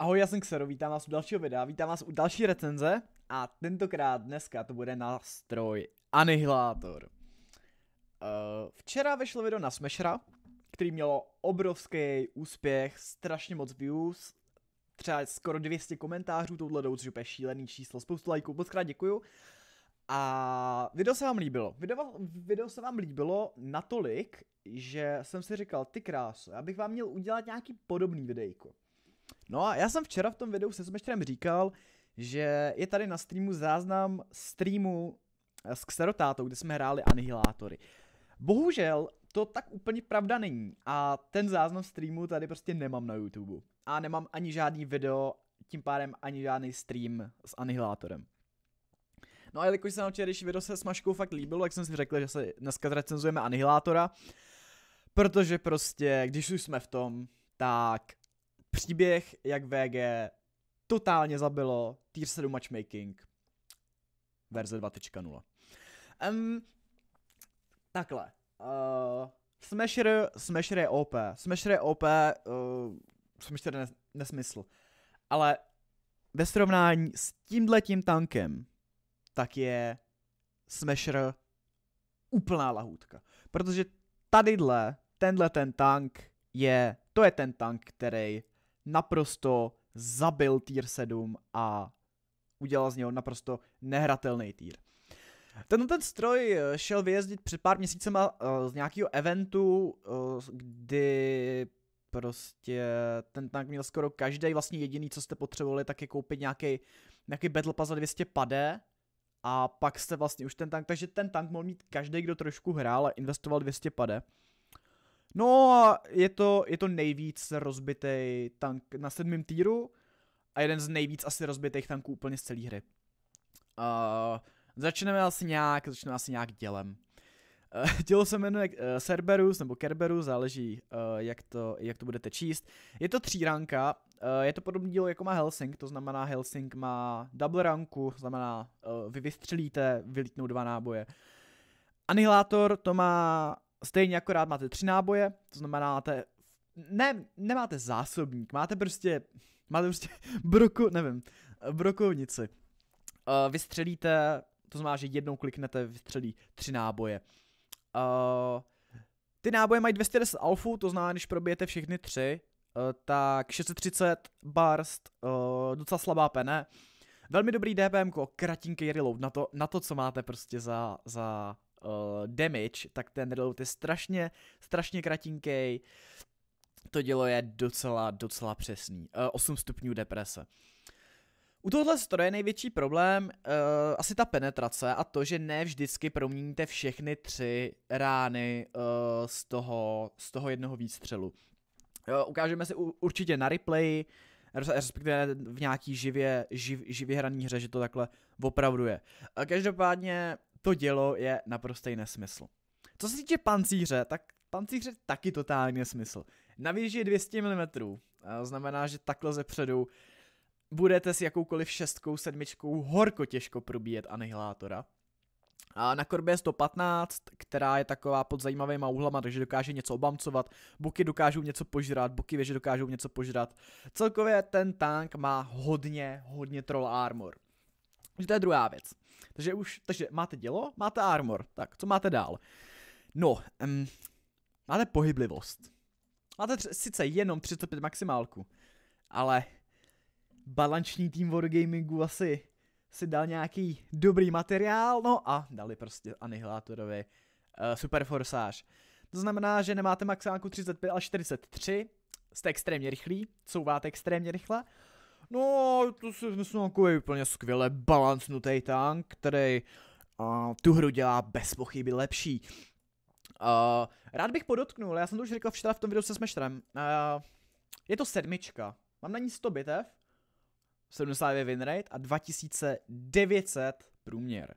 Ahoj, já jsem Xero, vítám vás u dalšího videa, vítám vás u další recenze a tentokrát dneska to bude nástroj Anihilátor. Uh, eh, včera vyšlo video na Smashera, který mělo obrovský úspěch, strašně moc views, třeba skoro 200 komentářů, tohle jdou, což je šílený číslo, spoustu lajků, moc krát děkuju. A video se vám líbilo. Video, video se vám líbilo natolik, že jsem si říkal, ty kráso, já bych vám měl udělat nějaký podobný videjko. No a já jsem včera v tom videu se Smeštrem říkal, že je tady na streamu záznam streamu eh, s Xerotátou, kde jsme hráli Anihilátory. Bohužel to tak úplně pravda není a ten záznam streamu tady prostě nemám na YouTube. A nemám ani žádný video, tím pádem ani žádný stream s Anihilátorem. No a jelikož se nám včerejší video se s Maškou fakt líbilo, tak jsem si řekl, že se dneska recenzujeme Anihilátora, protože prostě, když už jsme v tom, tak Příběh, jak VG totálně zabilo Tier 7 matchmaking verze 2.0. Um, takhle. Uh, Smasher, Smasher je OP. Smasher je OP, uh, eh, Smasher je nesmysl. Ale ve srovnání s tímhletím tankem, tak je Smasher úplná lahůdka. Protože tadyhle, tenhle ten tank je, to je ten tank, který naprosto zabil tier 7 a udělal z něho naprosto nehratelný týr. Tenhle ten stroj eh, šel vyjezdit před pár měsícema eh, z nějakého eventu, eh, kdy prostě ten tank měl skoro každý vlastně jediný, co jste potřebovali, tak je koupit nějaký, nějaký battle pass za 200 padé. a pak jste vlastně už ten tank, takže ten tank mohl mít každý, kdo trošku hrál a investoval 200 pade. No a je to, je to nejvíc rozbitý tank na sedmém týru a jeden z nejvíc asi rozbitých tanků úplně z celé hry. Uh, začneme asi nějak, začneme asi nějak dělem. Uh, eh, tělo se jmenuje uh, Cerberus nebo Kerberus, záleží uh, jak, to, jak to budete číst. Je to tří ranka, uh, je to podobný dílo jako má Helsing, to znamená Helsing má double ranku, znamená uh, vy vystřelíte, vylítnou dva náboje. Anihilátor to má Stejně akorát máte tři náboje, to znamená, máte, ne, nemáte zásobník, máte prostě, máte prostě broku, nevím, brokovnici. Uh, eh, vystřelíte, to znamená, že jednou kliknete, vystřelí tři náboje. Uh, ty náboje mají 210 alfu, to znamená, když probijete všechny tři, uh, tak 630 barst, uh, docela slabá pene. Velmi dobrý DPM, kratinký reload na to, na to, co máte prostě za, za uh, damage, tak ten reload je strašně, strašně kratinkej. To dělo je docela, docela přesný. Uh, eh, 8 stupňů deprese. U tohle stroje je největší problém uh, asi ta penetrace a to, že ne vždycky proměníte všechny tři rány uh, z, toho, z toho jednoho výstřelu. Uh, ukážeme si u, určitě na replay, respektive v nějaký živě, živ, živě hraní hře, že to takhle opravdu je. Každopádně to dělo je naprostý nesmysl. Co se týče pancíře, tak pancíře taky totální nesmysl. Na je 200 mm, znamená, že takhle ze předu budete s jakoukoliv šestkou, sedmičkou horko těžko probíjet anihilátora. A na korbě je 115, která je taková pod zajímavýma úhlama, takže dokáže něco obamcovat, buky dokážou něco požrat, buky věže dokážou něco požrat. Celkově ten tank má hodně, hodně troll armor. Takže to je druhá věc. Takže už, takže máte dělo, máte armor, tak co máte dál? No, um, máte pohyblivost. Máte tři, sice jenom 35 maximálku, ale balanční tým Wargamingu asi si dal nějaký dobrý materiál, no a dali prostě Anihilátorovi uh, eh, Super Forsář. To znamená, že nemáte maximálku 35, ale 43, jste extrémně rychlí, couváte extrémně rychle No, to si myslím, jako je úplně skvěle balancnutý tank, který uh, tu hru dělá bez pochyby lepší. Uh, rád bych podotknul, já jsem to už řekl včera v tom videu se Smeštrem, uh, je to sedmička, mám na ní 100 bitev, 79 winrate a 2900 průměr.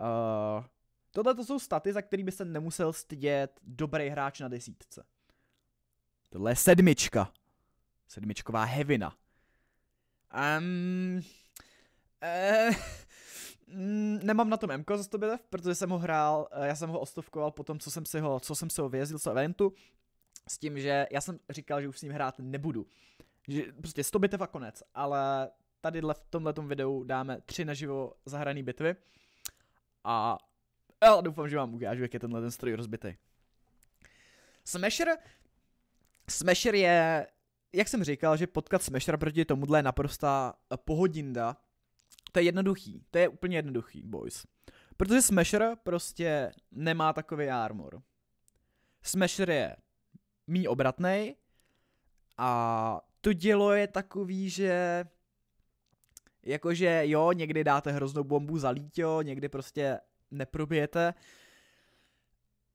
Uh, tohle to jsou staty, za který by se nemusel stydět dobrý hráč na desítce. Tohle je sedmička. Sedmičková hevina. Um, uh, nemám na tom MK za 100 bitev, protože jsem ho hrál, eh, já jsem ho ostovkoval po tom, co jsem si ho, co jsem si ho vyjezdil z eventu, s tím, že já jsem říkal, že už s ním hrát nebudu. Že prostě 100 bitev a konec, ale tady v tomhle videu dáme tři naživo zahrané bitvy a já doufám, že vám ukážu, jak je tenhle ten stroj rozbitý. Smasher Smasher je jak jsem říkal, že potkat Smashera proti tomuhle je naprostá eh, pohodinda, to je jednoduchý, to je úplně jednoduchý, boys. Protože Smasher prostě nemá takový armor. Smasher je mý obratný a to dělo je takový, že jakože jo, někdy dáte hroznou bombu za lítě, někdy prostě neprobijete.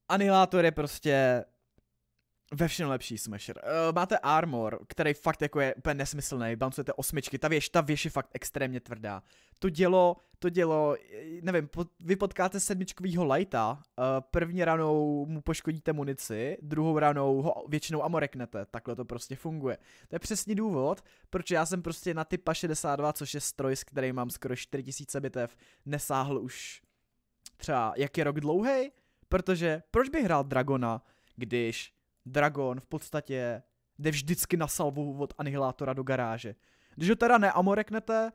Anihilátor je prostě ve všem lepší Smasher. Uh, máte Armor, který fakt jako je úplně nesmyslný, bouncujete osmičky, ta věž, ta věž je fakt extrémně tvrdá. To dělo, to dělo, eh, nevím, po, vy potkáte sedmičkovýho lighta, uh, první ranou mu poškodíte munici, druhou ranou ho většinou amoreknete, takhle to prostě funguje. To je přesně důvod, proč já jsem prostě na typa 62, což je stroj, s kterým mám skoro 4000 bitev, nesáhl už třeba, jaký rok dlouhý, protože proč bych hrál Dragona, když Dragon v podstatě jde vždycky na salvu od anihilátora do garáže. Když ho teda neamoreknete,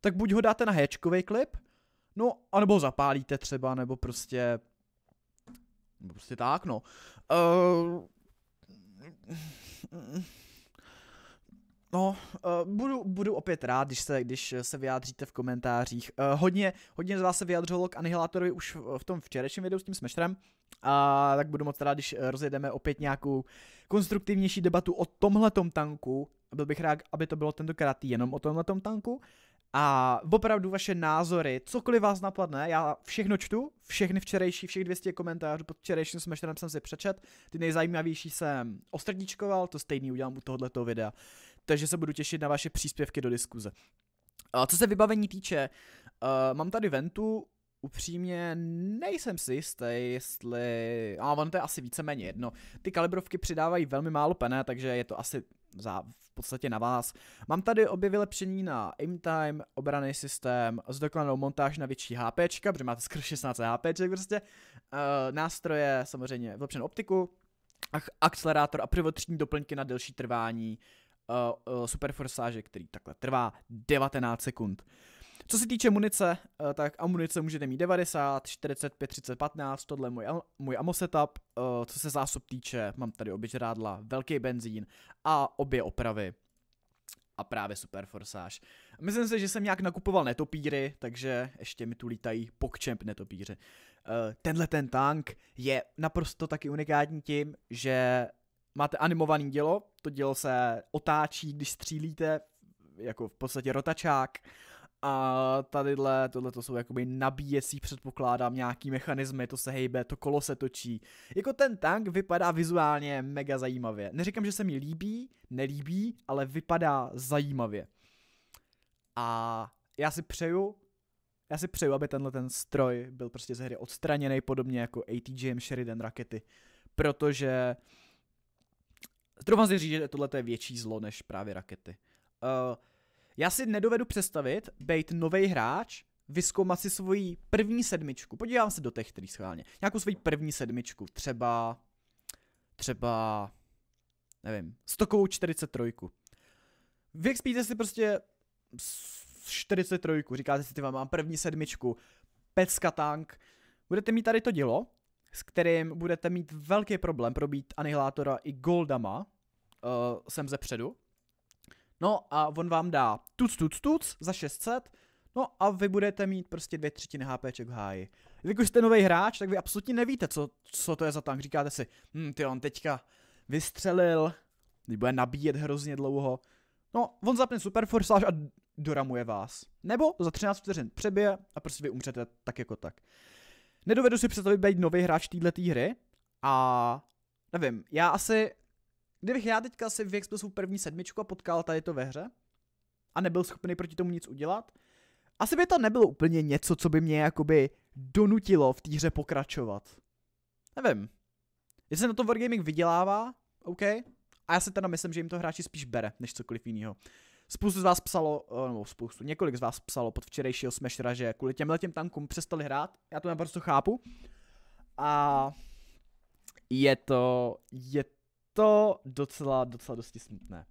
tak buď ho dáte na hečkový klip, no, anebo ho zapálíte třeba, nebo prostě... Prostě tak, no. Uh, No, uh, budu, budu opět rád, když se, když se vyjádříte v komentářích. Uh, hodně, hodně z vás se vyjadřovalo k Anihilátorovi už v, tom včerejším videu s tím smeštrem. Uh, a tak budu moc rád, když eh, rozjedeme opět nějakou konstruktivnější debatu o tomhletom tanku. Byl bych rád, aby to bylo tentokrát jenom o tomhletom tanku. A opravdu vaše názory, cokoliv vás napadne, já všechno čtu, všechny včerejší, všech 200 komentářů pod včerejším smaštenem jsem si přečet, ty nejzajímavější jsem ostrdičkoval, to stejný udělám u tohoto videa, takže se budu těšit na vaše příspěvky do diskuze. A co se vybavení týče, uh, mám tady Ventu, Upřímně nejsem si jistý, jestli... A ono to je asi víceméně jedno. Ty kalibrovky přidávají velmi málo pené, takže je to asi za, v podstatě na vás. Mám tady obě vylepšení na aim time, obraný systém, zdokonalou montáž na větší HP, protože máte skoro 16 HP prostě. e, nástroje, samozřejmě vylepšenou optiku, ach, akcelerátor a prvotřídní doplňky na delší trvání. e, e, superforsáže, který takhle trvá 19 sekund. Co se týče munice, eh, tak amunice můžete mít 90, 45, 30, 15, tohle je můj, můj ammo setup. Eh, co se zásob týče, mám tady obě žrádla, velký benzín a obě opravy a právě Super forsáž. Myslím si, že jsem nějak nakupoval netopíry, takže ještě mi tu lítají pokčemp netopíři. Eh, tenhle ten tank je naprosto taky unikátní tím, že máte animovaný dělo, to dělo se otáčí, když střílíte, jako v podstatě rotačák, a tadyhle, tohle to jsou jakoby nabíjecí, předpokládám, nějaký mechanismy, to se hejbe, to kolo se točí. Jako ten tank vypadá vizuálně mega zajímavě. Neříkám, že se mi líbí, nelíbí, ale vypadá zajímavě. A já si přeju, já si přeju, aby tenhle ten stroj byl prostě ze hry odstraněný, podobně jako ATGM Sheridan rakety, protože troufám si říct, že tohle je větší zlo než právě rakety. Uh, já si nedovedu představit být nový hráč, vyskoumat si svoji první sedmičku. Podívám se do těch, který schválně. Nějakou svoji první sedmičku. Třeba, třeba, nevím, stokovou 43. Vyexpíte si prostě 43, říkáte si, ty mám první sedmičku, pecka tank. Budete mít tady to dílo, s kterým budete mít velký problém probít anihilátora i goldama uh, sem ze předu. No a on vám dá tuc, tuc, tuc za 600, no a vy budete mít prostě dvě třetiny HPček v háji. Když jste nový hráč, tak vy absolutně nevíte, co, co to je za tank. Říkáte si, hm, ty on teďka vystřelil, bude nabíjet hrozně dlouho. No, on zapne super forsáž a doramuje vás. Nebo za 13 vteřin přebije a prostě vy umřete tak jako tak. Nedovedu si představit být nový hráč této hry a nevím, já asi Kdybych já teďka si vyexpil svou první sedmičku a potkal tady to ve hře a nebyl schopný proti tomu nic udělat, asi by to nebylo úplně něco, co by mě jakoby donutilo v té hře pokračovat. Nevím. Jestli na to Wargaming vydělává, OK, a já si teda myslím, že jim to hráči spíš bere, než cokoliv jiného. Spoustu z vás psalo, eh, nebo spoustu, několik z vás psalo pod včerejšího Smashera, že kvůli těmhle těm tankům přestali hrát, já to naprosto chápu. A je to, je to docela, docela dosti smutné.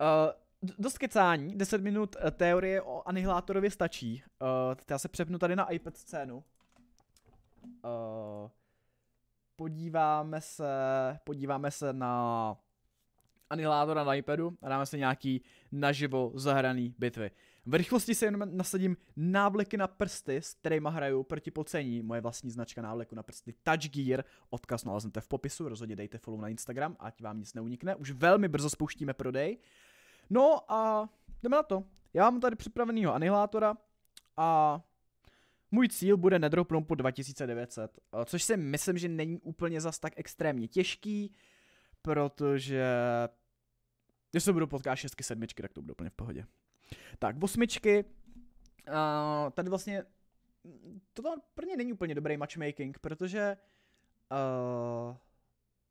Uh, dost kecání, 10 minut eh, teorie o anihilátorovi stačí. Uh, já se přepnu tady na iPad scénu. Uh, podíváme se, podíváme se na anihilátora na iPadu a dáme se nějaký naživo zahraný bitvy. V rychlosti se jenom nasadím návleky na prsty, s kterými hraju proti pocení. Moje vlastní značka návleku na prsty Touch Gear. Odkaz naleznete v popisu, rozhodně dejte follow na Instagram, ať vám nic neunikne. Už velmi brzo spouštíme prodej. No a jdeme na to. Já mám tady připravenýho anihilátora a můj cíl bude nedropnout po 2900, eh, což si myslím, že není úplně zas tak extrémně těžký, protože když se budu potkat šestky, sedmičky, tak to bude úplně v pohodě. Tak, osmičky. Uh, tady vlastně to tam pro ně není úplně dobrý matchmaking, protože uh,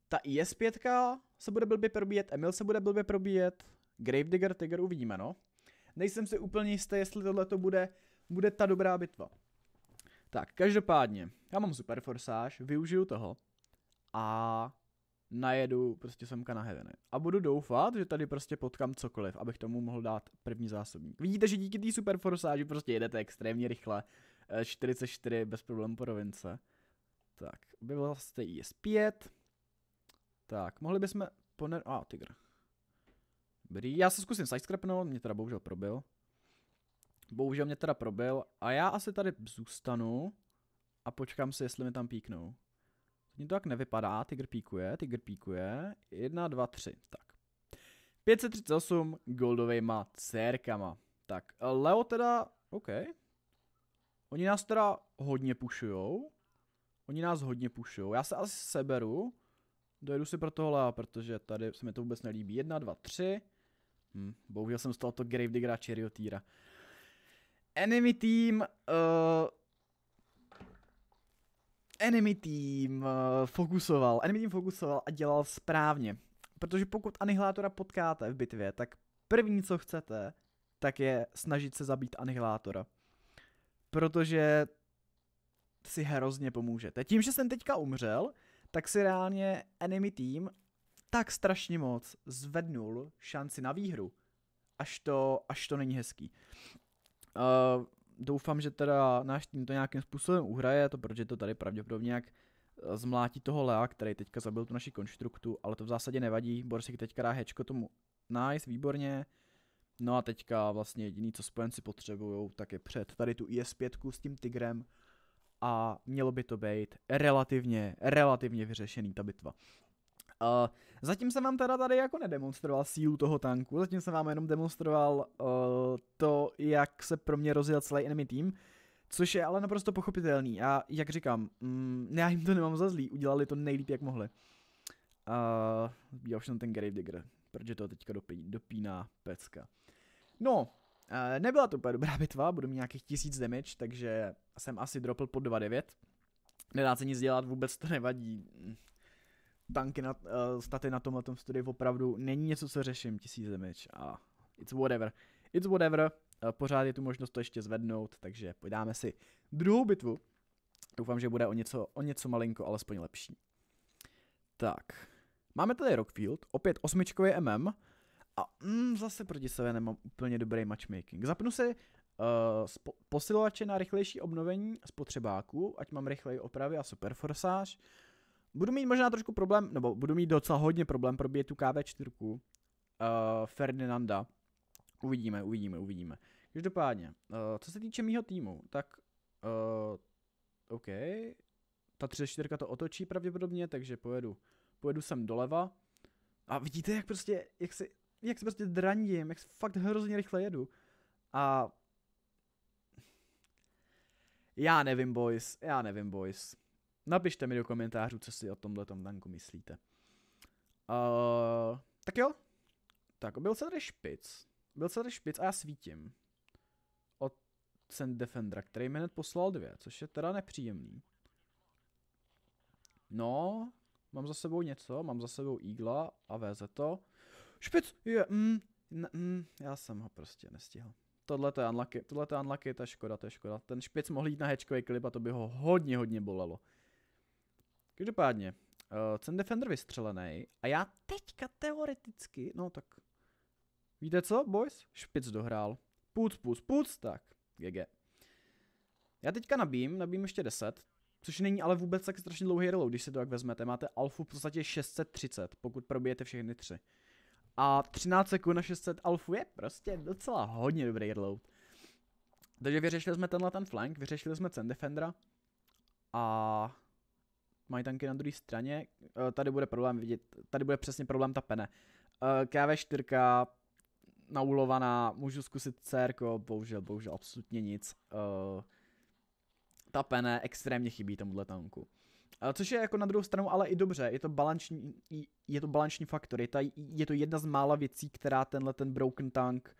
ta IS5 e se bude blbě probíjet, Emil se bude blbě probíjet, Gravedigger, Tiger uvidíme, no. Nejsem si úplně jistý, jestli tohle to bude, bude ta dobrá bitva. Tak, každopádně, já mám super forsáž, využiju toho a najedu prostě semka na Heaveny. A budu doufat, že tady prostě potkám cokoliv, abych tomu mohl dát první zásobník. Vidíte, že díky té super forsáži prostě jedete extrémně rychle. 44 eh, bez problémů po rovince. Tak, objevila jste IS-5. Tak, mohli bychom poner... A, ah, tygr. Dobrý, já se zkusím sidescrapnout, mě teda bohužel probil. Bohužel mě teda probil a já asi tady zůstanu a počkám si, jestli mi tam píknou. Mně to tak nevypadá, tiger píkuje, tiger píkuje. 1, 2, 3, tak. 538 goldovejma cérkama. Tak, Leo teda, OK. Oni nás teda hodně pušujou. Oni nás hodně pušujou. Já se asi seberu. Dojedu si pro toho Lea, protože tady se mi to vůbec nelíbí. 1, 2, 3. Hm, bohužel jsem z toho tohoto Gravediggera Chariotýra. Enemy team, uh, Enemy Team eh, fokusoval, Enemy Team fokusoval a dělal správně. Protože pokud anihilátora potkáte v bitvě, tak první, co chcete, tak je snažit se zabít anihilátora. Protože si hrozně pomůžete. Tím, že jsem teďka umřel, tak si reálně enemy team tak strašně moc zvednul šanci na výhru. Až to, až to není hezký. Uh, doufám, že teda náš tým to nějakým způsobem uhraje, to protože to tady pravděpodobně jak eh, zmlátí toho Lea, který teďka zabil tu naši konstruktu, ale to v zásadě nevadí, Borsik teďka dá hečko tomu nice, výborně. No a teďka vlastně jediný, co spojenci potřebují, tak je před tady tu IS-5 e s tím Tigrem a mělo by to být relativně, relativně vyřešený ta bitva. Uh, zatím jsem vám teda tady jako nedemonstroval sílu toho tanku, zatím jsem vám jenom demonstroval uh, to, jak se pro mě rozjel celý enemy tým, což je ale naprosto pochopitelný a jak říkám, mm, já jim to nemám za zlý, udělali to nejlíp, jak mohli. Uh, Zbývá už ten grave Digger, protože to teďka dopí, dopíná pecka. No, uh, nebyla to úplně dobrá bitva, budu mít nějakých tisíc damage, takže jsem asi dropl po 2.9. Nedá se nic dělat, vůbec to nevadí tanky na, uh, staty na tomhle studiu opravdu není něco, co řeším, tisíc damage a it's whatever. It's whatever, uh, pořád je tu možnost to ještě zvednout, takže pojďme si druhou bitvu. Doufám, že bude o něco, o něco malinko, alespoň lepší. Tak, máme tady Rockfield, opět osmičkový MM a mm, zase proti sebe nemám úplně dobrý matchmaking. Zapnu si uh, posilovače na rychlejší obnovení spotřebáku, ať mám rychleji opravy a super budu mít možná trošku problém, nebo budu mít docela hodně problém probít tu KV4 uh, Ferdinanda. Uvidíme, uvidíme, uvidíme. Každopádně, uh, co se týče mýho týmu, tak uh, OK, ta 34 to otočí pravděpodobně, takže pojedu, pojedu sem doleva. A vidíte, jak prostě, jak se, jak se prostě drandím, jak se fakt hrozně rychle jedu. A já nevím, boys, já nevím, boys napište mi do komentářů, co si o tomhle tanku myslíte. Uh, tak jo. Tak, byl se tady špic. Byl se tady špic a já svítím. Od Send Defendera, který mi hned poslal dvě, což je teda nepříjemný. No, mám za sebou něco, mám za sebou Eagla a VZ to. Špic! Je, mm, ne, mm, já jsem ho prostě nestihl. Tohle to je unlucky, tohle to je unlucky, to je škoda, to je škoda. Ten špic mohl jít na hečkový klip a to by ho hodně, hodně bolelo. Každopádně, uh, eh, ten Defender vystřelený a já teďka teoreticky, no tak, víte co, boys? Špic dohrál. Puc, puc, puc, tak, GG. Já teďka nabím, nabím ještě 10, což není ale vůbec tak strašně dlouhý reload, když si to jak vezmete. Máte alfu v podstatě 630, pokud probijete všechny tři. A 13 sekund na 600 alfu je prostě docela hodně dobrý reload. Takže vyřešili jsme tenhle ten flank, vyřešili jsme Zen Defendera a mají tanky na druhé straně. Eh, tady bude problém vidět, tady bude přesně problém ta pene. Eh, KV4 naulovaná, můžu zkusit CR, bohužel, bohužel absolutně nic. Eh, ta pene extrémně chybí tomuhle tanku. Což je jako na druhou stranu ale i dobře, je to balanční, je to balanční faktor, je, ta, je to jedna z mála věcí, která tenhle ten broken tank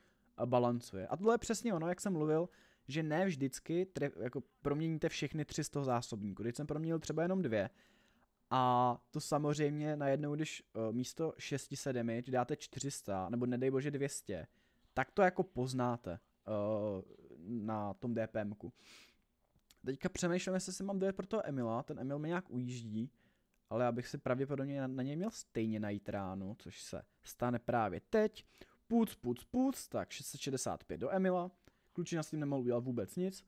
balancuje. A tohle je přesně ono, jak jsem mluvil, že ne vždycky tref, jako proměníte všechny tři z toho zásobníku. Teď jsem proměnil třeba jenom dvě. A to samozřejmě najednou, když eh, místo 600 damage dáte 400, nebo nedej bože 200, tak to jako poznáte uh, na tom DPMku. Teďka přemýšlím, jestli si mám dojet pro toho Emila, ten Emil mi nějak ujíždí, ale abych si pravděpodobně na, na něj měl stejně najít ránu, což se stane právě teď. Puc, puc, puc, tak 665 do Emila, Klučina s tím nemohl udělat vůbec nic.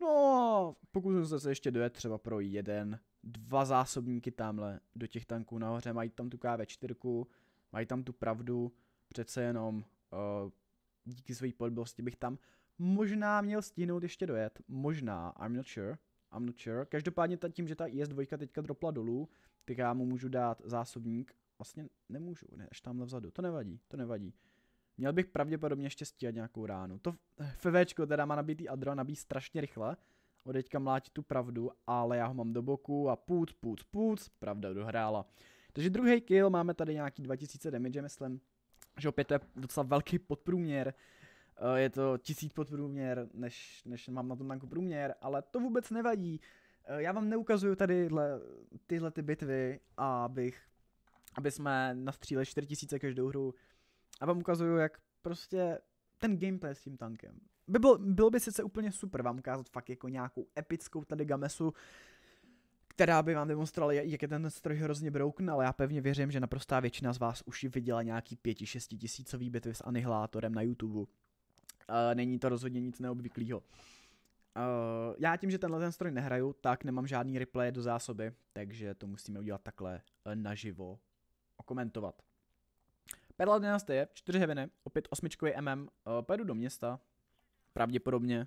No, pokusím se se ještě dojet třeba pro jeden, dva zásobníky tamhle do těch tanků nahoře, mají tam tu KV4, mají tam tu pravdu, přece jenom uh, díky své podbosti bych tam možná měl stihnout ještě dojet, možná, I'm not sure, I'm not sure. Každopádně tím, že ta IS-2 teďka dropla dolů, tak já mu můžu dát zásobník, vlastně nemůžu, ne, až tamhle vzadu, to nevadí, to nevadí. Měl bych pravděpodobně ještě a nějakou ránu. To eh, FVčko teda má nabitý adro, nabíjí strašně rychle. Odeďka mlátí tu pravdu, ale já ho mám do boku a půd, půd, půd, pravda dohrála. Takže druhý kill, máme tady nějaký 2000 damage, myslím, že opět to je docela velký podprůměr. Eh, je to 1000 podprůměr, než, než mám na tom tanku průměr, ale to vůbec nevadí. Eh, já vám neukazuju tady tyhle ty bitvy, abych, aby jsme nastříleli 4000 každou hru, a vám ukazuju, jak prostě ten gameplay s tím tankem. By byl, bylo by sice úplně super vám ukázat fakt jako nějakou epickou tady gamesu, která by vám demonstrovala, jak je ten stroj hrozně broken, ale já pevně věřím, že naprostá většina z vás už viděla nějaký 5-6 tisícový bitvy s anihilátorem na YouTube. Uh, není to rozhodně nic neobvyklého. Uh, eh, já tím, že tenhle ten stroj nehraju, tak nemám žádný replay do zásoby, takže to musíme udělat takhle eh, naživo, okomentovat. Perla je, 4 heviny, opět osmičkový MM, uh, pojedu do města, pravděpodobně,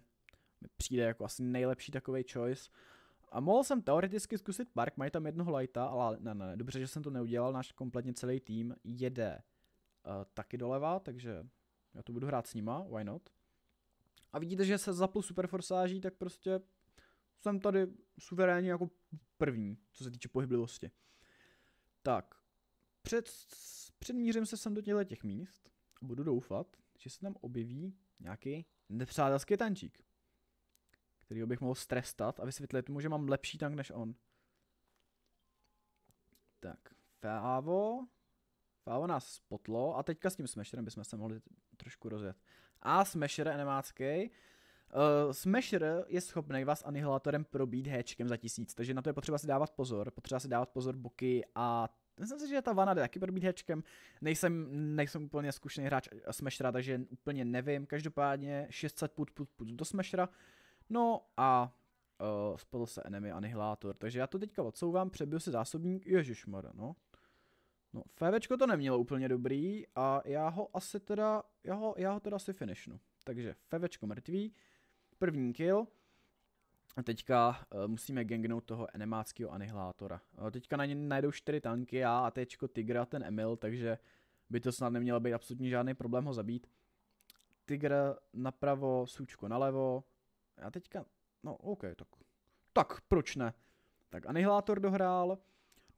mi přijde jako asi nejlepší takový choice. A mohl jsem teoreticky zkusit park, mají tam jednoho lighta, ale ne, ne, dobře, že jsem to neudělal, náš kompletně celý tým jede uh, taky doleva, takže já to budu hrát s nima, why not. A vidíte, že se zaplu super forsáží, tak prostě jsem tady suverénně jako první, co se týče pohyblivosti. Tak, před, předmířím se sem do těchto těch míst a budu doufat, že se tam objeví nějaký nepřátelský tančík, který bych mohl strestat a vysvětlit mu, že mám lepší tank než on. Tak, Fávo. Fávo nás spotlo a teďka s tím Smasherem bychom se mohli trošku rozjet. A Smasher enemácký. Uh, eh, Smasher je schopný vás anihilátorem probít hečkem za tisíc, takže na to je potřeba si dávat pozor. Potřeba si dávat pozor boky a myslím si, že ta Vana jde taky hečkem. Nejsem, nejsem úplně zkušený hráč Smashera, takže úplně nevím. Každopádně 600 put, put, put do Smashera. No a uh, spadl se enemy anihilátor. Takže já to teďka odsouvám, přebiju si zásobník. Ježišmarja, no. No, FVčko to nemělo úplně dobrý a já ho asi teda, já ho, já ho teda asi finishnu. Takže FVčko mrtvý, první kill teďka uh, musíme gangnout toho enemáckého anihlátora. Uh, eh, teďka na ně najdou čtyři tanky, já, Tigr Tigra, ten Emil, takže by to snad nemělo být absolutně žádný problém ho zabít. Tigr napravo, Sučko nalevo. Já teďka, no OK, tak, tak proč ne? Tak anihlátor dohrál.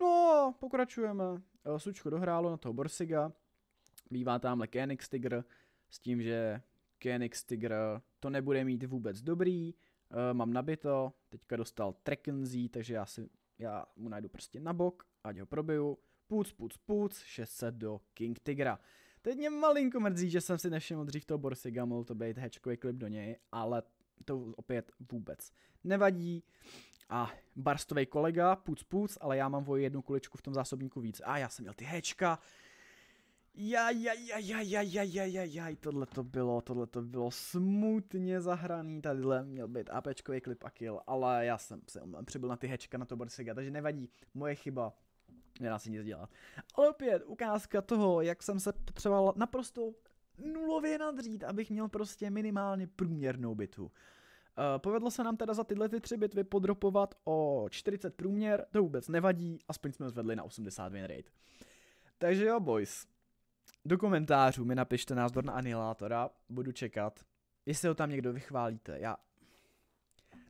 No, pokračujeme. Eh, Sučko dohrálo na toho Borsiga. Bývá tamhle Kenix Tigr s tím, že Kenix Tigr to nebude mít vůbec dobrý Uh, mám nabito, teďka dostal trekenzí, takže já, si, já mu najdu prostě na bok, ať ho probiju. Půc, půc, půc, 600 do King Tigra. Teď mě malinko mrzí, že jsem si nevšiml dřív toho Borsiga, mohl to být hečkový klip do něj, ale to opět vůbec nevadí. A barstový kolega, puc puc, ale já mám o jednu kuličku v tom zásobníku víc. A já jsem měl ty hečka, Jajajajajajajajajaj, to bylo, to bylo smutně měl být ale já jsem se přibyl na ty hečka, na to takže nevadí, moje chyba, opět, ukázka toho, jak jsem se naprosto nulově nadřít, abych měl prostě minimálně průměrnou eh, Povedlo se nám teda za tyhle ty tři o 40 průměr, to nevadí, jsme zvedli na rate. Takže jo boys, do komentářů mi napište názor na Anilátora, budu čekat. Jestli ho tam někdo vychválíte, já...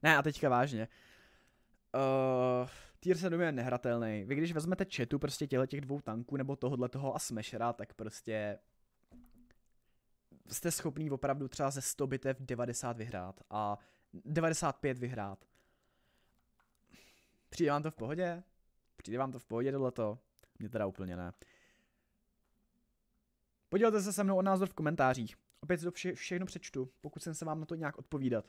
Ne, a teďka vážně. Uh, tier 7 je nehratelný. Vy když vezmete četu prostě těle těch dvou tanků nebo tohohle toho a smashera, tak prostě jste schopný opravdu třeba ze 100 bitev 90 vyhrát a 95 vyhrát. Přijde vám to v pohodě? Přijde vám to v pohodě tohleto? Mně teda úplně ne. Podělte se se mnou o názor v komentářích. Opět to vše, všechno přečtu, pokud jsem se vám na to nějak odpovídat.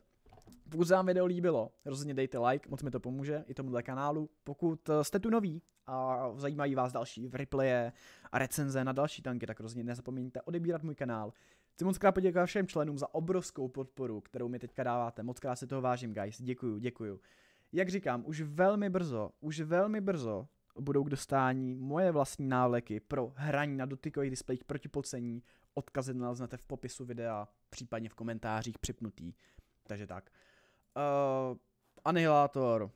Pokud se vám video líbilo, rozhodně dejte like, moc mi to pomůže, i tomuhle kanálu. Pokud eh, jste tu noví a zajímají vás další replaye a recenze na další tanky, tak rozhodně nezapomeňte odebírat můj kanál. Chci moc krát poděkovat všem členům za obrovskou podporu, kterou mi teďka dáváte. Moc krát si toho vážím, guys. Děkuju, děkuju. Jak říkám, už velmi brzo, už velmi brzo budou k dostání moje vlastní náleky pro hraní na dotykových displejích proti pocení. Odkazy naleznete v popisu videa, případně v komentářích připnutý. Takže tak. Uh, anihilátor.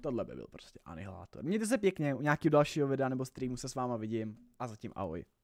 Tohle by byl prostě anihilátor. Mějte se pěkně, u nějakého dalšího videa nebo streamu se s váma vidím a zatím ahoj.